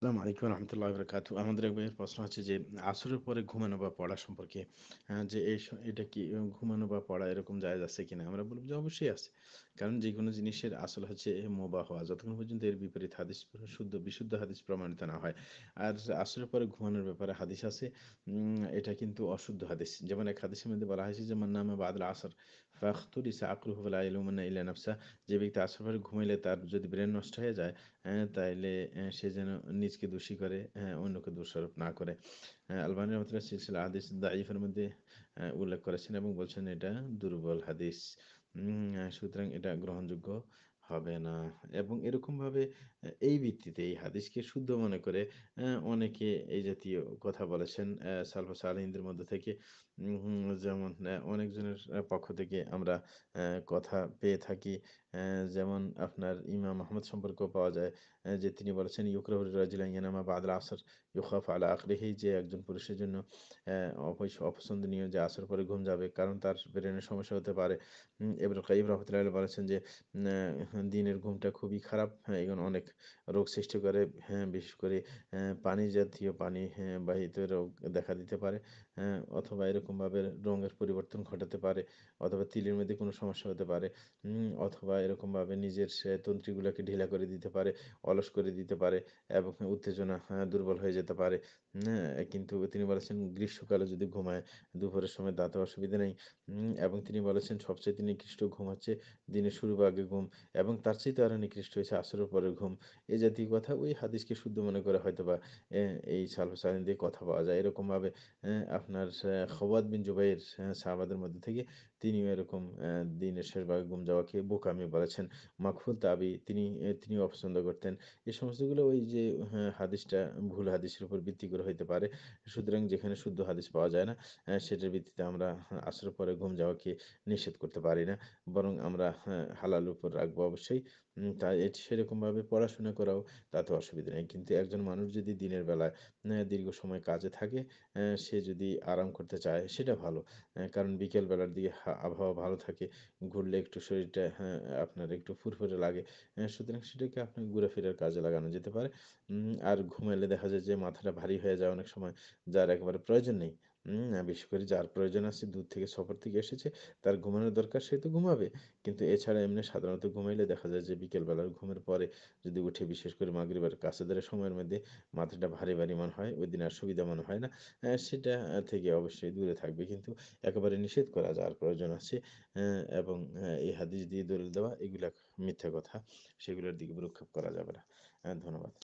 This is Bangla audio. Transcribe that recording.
কারণ যে কোনো জিনিসের আসল হচ্ছে মোবা হওয়া যতক্ষণ পর্যন্ত এর বিপরীত হাদিস শুদ্ধ বিশুদ্ধ হাদিস প্রমাণিত না হয় আর আসরের পরে ঘুমানোর ব্যাপারে হাদিস আছে এটা কিন্তু অশুদ্ধ হাদিস যেমন এক হাদিসের মধ্যে বলা হয়েছে যে মান্নামে বাদল আসর যে ব্যক্তি আসার ঘুমাইলে তার যদি ব্রেন নষ্ট হয়ে যায় হ্যাঁ, তাইলে সে যেন নিজকে দোষী করে হ্যাঁ, অন্যকে দোষারোপ না করে আলবানি রহমতুল্লাহ সিলসিলা হাদিস দাইফের মধ্যে উল্লেখ করেছেন এবং বলছেন এটা দুর্বল হাদিস সুতরাং এটা গ্রহণযোগ্য হবে না এবং এরকমভাবে এই ভিত্তিতে এই হাদিসকে শুদ্ধ মনে করে অনেকে এই জাতীয় কথা বলেছেন সালফা সালহিনদের মধ্যে থেকে যেমন অনেকজনের পক্ষ থেকে আমরা কথা পেয়ে থাকি যেমন আপনার ইমাম আহমদ সম্পর্কেও পাওয়া যায় যে তিনি বলেছেন ইউকরাহুর রাজিলাইয়ানামা বাদলা আসর ইউখাফ আলা আখরেহি যে একজন পুরুষের জন্য অপছন্দনীয় যে আসর পরে ঘুম যাবে কারণ তার ব্রেনের সমস্যা হতে পারে এবার কাইব রহমতুল্লাহ বলেছেন যে দিনের ঘুমটা খুবই খারাপ হ্যাঁ এগুলো অনেক রোগ সৃষ্টি করে হ্যাঁ বিশেষ করে হ্যাঁ, পানি জাতীয় পানি হ্যাঁ বাহিত রোগ দেখা দিতে পারে হ্যাঁ অথবা এরকমভাবে রঙের পরিবর্তন ঘটাতে পারে অথবা তিলের মধ্যে কোনো সমস্যা হতে পারে অথবা এরকমভাবে নিজের তন্ত্রীগুলোকে ঢিলা করে দিতে পারে অলস করে দিতে পারে এবং উত্তেজনা হ্যাঁ, দুর্বল হয়ে যেতে পারে হ্যাঁ, কিন্তু তিনি বলেছেন গ্রীষ্মকালে যদি ঘুমায় দুপুরের সময় দাঁতে অসুবিধা নেই এবং তিনি বলেছেন সবচেয়ে তিনি কৃষ্ট ঘুম হচ্ছে দিনের শুরু বা আগে ঘুম এবং এবং তার চাইতে আরও নিকৃষ্ট হয়েছে আসরের পরের ঘুম এ জাতীয় কথা ওই হাদিসকে শুদ্ধ মনে করে হয়তো বা এই সাল দিয়ে কথা পাওয়া যায় এরকমভাবে আপনার খবাদ বিন জুবাইয়ের সাহাবাদের মধ্যে থেকে তিনিও এরকম দিনের শেষ ভাগে ঘুম যাওয়াকে বোকামি বলেছেন মাকফুল তাবি তিনি তিনি অপছন্দ করতেন এই সমস্তগুলো ওই যে হ্যাঁ, হাদিসটা ভুল হাদিসের উপর ভিত্তি করে হইতে পারে সুতরাং যেখানে শুদ্ধ হাদিস পাওয়া যায় না সেটার ভিত্তিতে আমরা আসর পরে ঘুম যাওয়াকে নিষেধ করতে পারি না বরং আমরা হ্যাঁ, হালাল উপর রাখবো অবশ্যই তা সেরকমভাবে পড়াশোনা করাও তাতে অসুবিধা নেই কিন্তু একজন মানুষ যদি দিনের বেলা দীর্ঘ সময় কাজে থাকে সে যদি আরাম করতে চায় সেটা ভালো কারণ বিকেলবেলার দিকে আবহাওয়া ভালো থাকে ঘুরলে একটু শরীরটা হ্যাঁ আপনার একটু ফুরফুরে লাগে সুতরাং সেটাকে আপনি ঘোরাফেরার কাজে লাগানো যেতে পারে আর ঘুমালে দেখা যায় যে মাথাটা ভারী হয়ে যায় অনেক সময় যার একেবারে প্রয়োজন নেই বেশি করে যার প্রয়োজন আছে দূর থেকে সফর থেকে এসেছে তার ঘুমানোর দরকার সে তো ঘুমাবে কিন্তু এছাড়া এমনি সাধারণত ঘুমাইলে দেখা যায় যে বিকেলবেলার ঘুমের পরে যদি উঠে বিশেষ করে মাগরিবার কাছে ধরে সময়ের মধ্যে মাথাটা ভারী ভারী মনে হয় ওই দিন আর সুবিধা মনে হয় না সেটা থেকে অবশ্যই দূরে থাকবে কিন্তু একেবারে নিষেধ করা যাওয়ার প্রয়োজন আছে এবং এই হাদিস দিয়ে দলিল দেওয়া এগুলা মিথ্যা কথা সেগুলোর দিকে রক্ষা করা যাবে না ধন্যবাদ